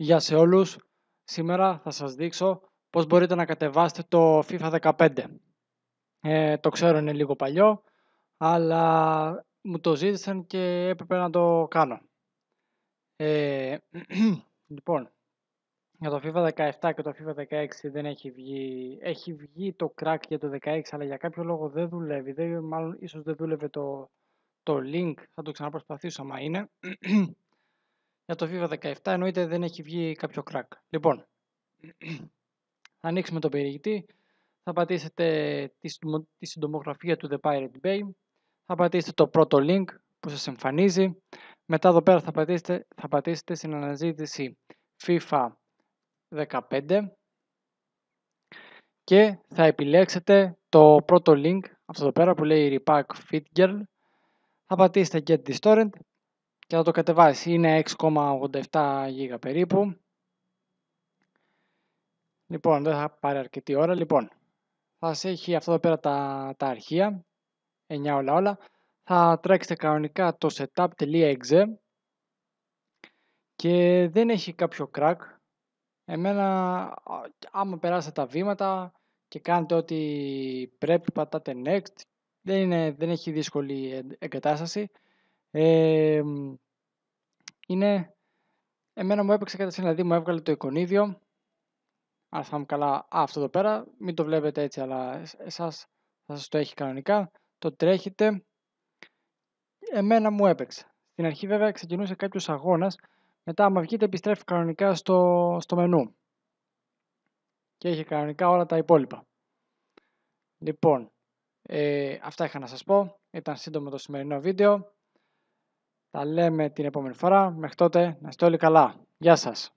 Γεια σε όλους. Σήμερα θα σας δείξω πώς μπορείτε να κατεβάσετε το FIFA 15. Ε, το ξέρω είναι λίγο παλιό, αλλά μου το ζήτησαν και έπρεπε να το κάνω. Ε, λοιπόν, για το FIFA 17 και το FIFA 16 δεν έχει βγει. Έχει βγει το crack για το 16, αλλά για κάποιο λόγο δεν δουλεύει. Δεν, μάλλον ίσως δεν δούλευε το, το link. Θα το ξαναπροσπαθήσω άμα είναι. για το FIFA 17 εννοείται δεν έχει βγει κάποιο crack. Λοιπόν, θα ανοίξουμε τον περιηγητή, θα πατήσετε τη συντομογραφία του The Pirate Bay, θα πατήσετε το πρώτο link που σας εμφανίζει, μετά εδώ πέρα θα πατήσετε, θα πατήσετε στην αναζήτηση FIFA 15 και θα επιλέξετε το πρώτο link αυτό εδώ πέρα που λέει Repack Fit Girl. Θα πατήσετε Get Distorted και θα το κατεβάσεις. Είναι 6,87 γίγα περίπου. Λοιπόν, δεν θα πάρει αρκετή ώρα. Λοιπόν, θα σε έχει αυτό εδώ πέρα τα, τα αρχεία, 9 όλα όλα. Θα τρέξετε κανονικά το setup.exe και δεν έχει κάποιο crack. Εμένα, άμα περάσετε τα βήματα και κάνετε ό,τι πρέπει, πατάτε next, δεν, είναι, δεν έχει δύσκολη εγκατάσταση. Ε, είναι... Εμένα μου έπαιξε κάτι δηλαδή μου έβγαλε το εικονίδιο. Αν θα καλά Α, αυτό εδώ πέρα, μην το βλέπετε έτσι, αλλά εσάς θα σας το έχει κανονικά. Το τρέχετε. Εμένα μου έπαιξε. Στην αρχή βέβαια ξεκινούσε κάποιος αγώνας, μετά άμα βγείτε επιστρέφει κανονικά στο, στο μενού. Και έχει κανονικά όλα τα υπόλοιπα. Λοιπόν, ε, αυτά είχα να σας πω. Ήταν σύντομο το σημερινό βίντεο. Τα λέμε την επόμενη φορά. Μέχρι τότε να είστε όλοι καλά. Γεια σας.